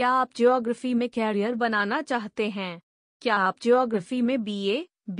क्या आप जियोग्राफी में कैरियर बनाना चाहते हैं क्या आप जियोग्राफी में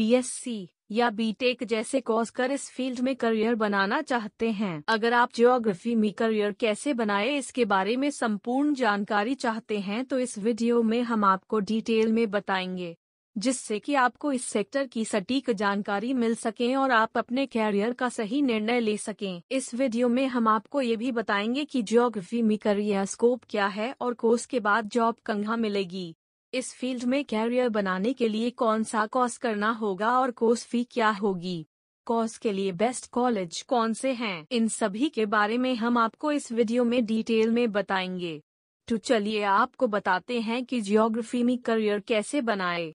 एस सी या बीटेक जैसे कोर्स कर इस फील्ड में करियर बनाना चाहते हैं अगर आप जियोग्राफी में करियर कैसे बनाए इसके बारे में संपूर्ण जानकारी चाहते हैं तो इस वीडियो में हम आपको डिटेल में बताएंगे जिससे कि आपको इस सेक्टर की सटीक जानकारी मिल सके और आप अपने कैरियर का सही निर्णय ले सकें इस वीडियो में हम आपको ये भी बताएंगे कि ज्योग्राफी में करियर स्कोप क्या है और कोर्स के बाद जॉब कंघा मिलेगी इस फील्ड में कैरियर बनाने के लिए कौन सा कोर्स करना होगा और कोर्स फी क्या होगी कोर्स के लिए बेस्ट कॉलेज कौन से हैं इन सभी के बारे में हम आपको इस वीडियो में डिटेल में बताएंगे तो चलिए आपको बताते हैं कि ज्योग्राफी में करियर कैसे बनाए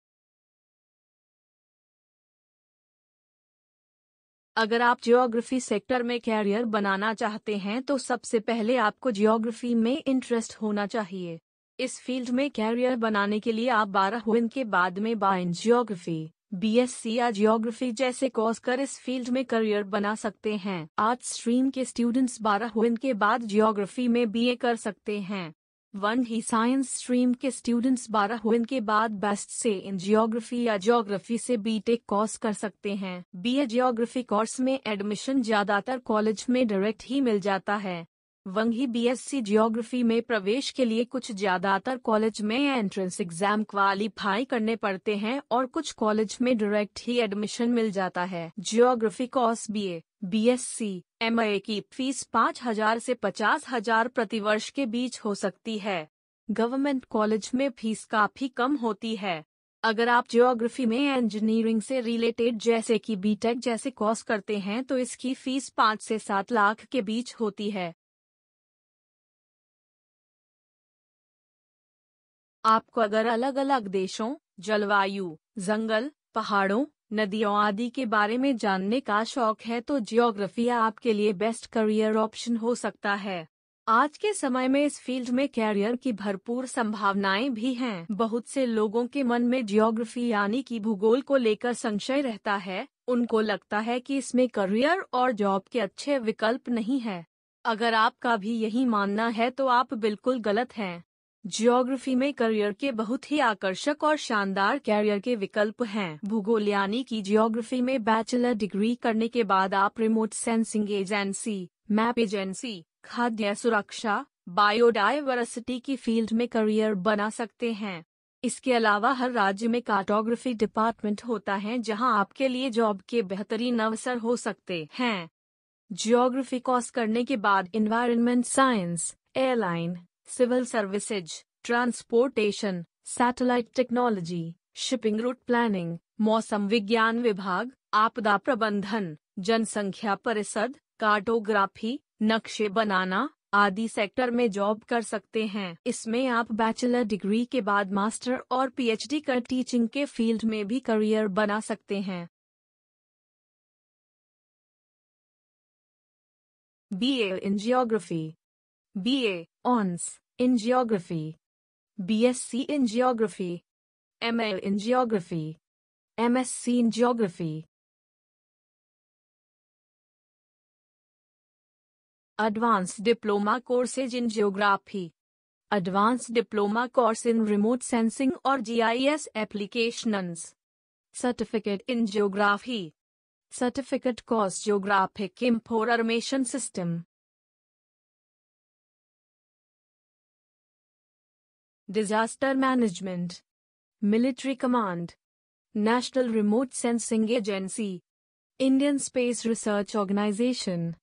अगर आप जियोग्राफी सेक्टर में कैरियर बनाना चाहते हैं तो सबसे पहले आपको जियोग्राफी में इंटरेस्ट होना चाहिए इस फील्ड में कैरियर बनाने के लिए आप बारह हुन के बाद में बाइन जियोग्राफी बीएससी या जियोग्राफी जैसे कोर्स कर इस फील्ड में करियर बना सकते हैं आर्ट स्ट्रीम के स्टूडेंट्स बारह हुन के बाद जियोग्राफी में बीए कर सकते हैं वन ही साइंस स्ट्रीम के स्टूडेंट्स बारह हुन के बाद बेस्ट से इन जियोग्राफी या जियोग्राफी से बीटेक कोर्स कर सकते हैं बीए जियोग्राफी कोर्स में एडमिशन ज्यादातर कॉलेज में डायरेक्ट ही मिल जाता है वही बीएससी ज्योग्राफी में प्रवेश के लिए कुछ ज्यादातर कॉलेज में एंट्रेंस एग्जाम क्वालिफाई करने पड़ते हैं और कुछ कॉलेज में डायरेक्ट ही एडमिशन मिल जाता है geography course BA, BSc, MA की फीस पाँच हजार ऐसी पचास हजार प्रतिवर्ष के बीच हो सकती है गवर्नमेंट कॉलेज में फीस काफी कम होती है अगर आप ज्योग्राफी में इंजीनियरिंग से रिलेटेड जैसे कि बीटेक जैसे कोर्स करते हैं तो इसकी फीस पाँच से सात लाख के बीच होती है आपको अगर अलग अलग देशों जलवायु जंगल पहाड़ों नदियों आदि के बारे में जानने का शौक है तो जियोग्राफी आपके लिए बेस्ट करियर ऑप्शन हो सकता है आज के समय में इस फील्ड में कैरियर की भरपूर संभावनाएं भी हैं बहुत से लोगों के मन में जियोग्राफी यानी कि भूगोल को लेकर संशय रहता है उनको लगता है कि इसमें करियर और जॉब के अच्छे विकल्प नहीं है अगर आपका भी यही मानना है तो आप बिल्कुल गलत हैं जियोग्राफी में करियर के बहुत ही आकर्षक और शानदार कैरियर के विकल्प हैं भूगोल यानी की जियोग्राफी में बैचलर डिग्री करने के बाद आप remote sensing agency map agency खाद्य सुरक्षा बायोडायवर्सिटी की फील्ड में करियर बना सकते हैं इसके अलावा हर राज्य में कार्टोग्राफी डिपार्टमेंट होता है जहां आपके लिए जॉब के बेहतरीन अवसर हो सकते हैं जियोग्राफी कोर्स करने के बाद environment science airline civil services transportation satellite technology shipping route planning मौसम विज्ञान विभाग आपदा प्रबंधन जनसंख्या परिषद कार्टोग्राफी नक्शे बनाना आदि सेक्टर में जॉब कर सकते हैं इसमें आप बैचलर डिग्री के बाद मास्टर और पीएचडी कर टीचिंग के फील्ड में भी करियर बना सकते हैं B A in geography B A ONS, in Geography, BSc in Geography, MA in Geography, MSc in Geography. Advanced Diploma Courses in Geography Advanced Diploma Course in Remote Sensing or GIS Applications Certificate in Geography Certificate Course Geographic Information System Disaster Management, Military Command, National Remote Sensing Agency, Indian Space Research Organization,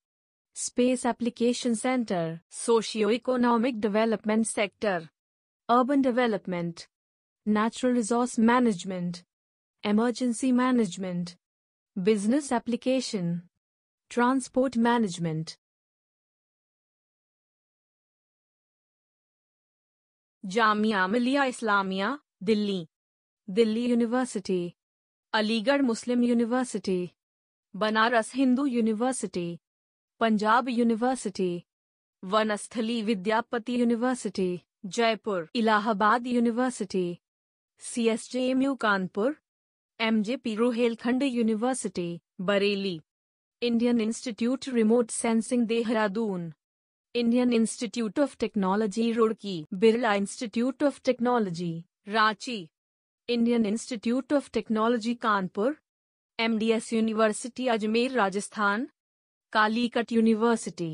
Space Application Center, Socio-Economic Development Sector, Urban Development, Natural Resource Management, Emergency Management, Business Application, Transport Management. Jamia Millia Islamia Delhi Delhi university Aligarh Muslim university Banaras Hindu university Punjab university Vanasthali Vidyapati university Jaipur Allahabad university C S J M U Kanpur M J P Rohilkhand university Bareilly Indian institute remote sensing Dehradun Indian institute of technology Roorkee Birla institute of technology Ranchi Indian institute of technology Kanpur MDS university Ajmer Rajasthan Calicut university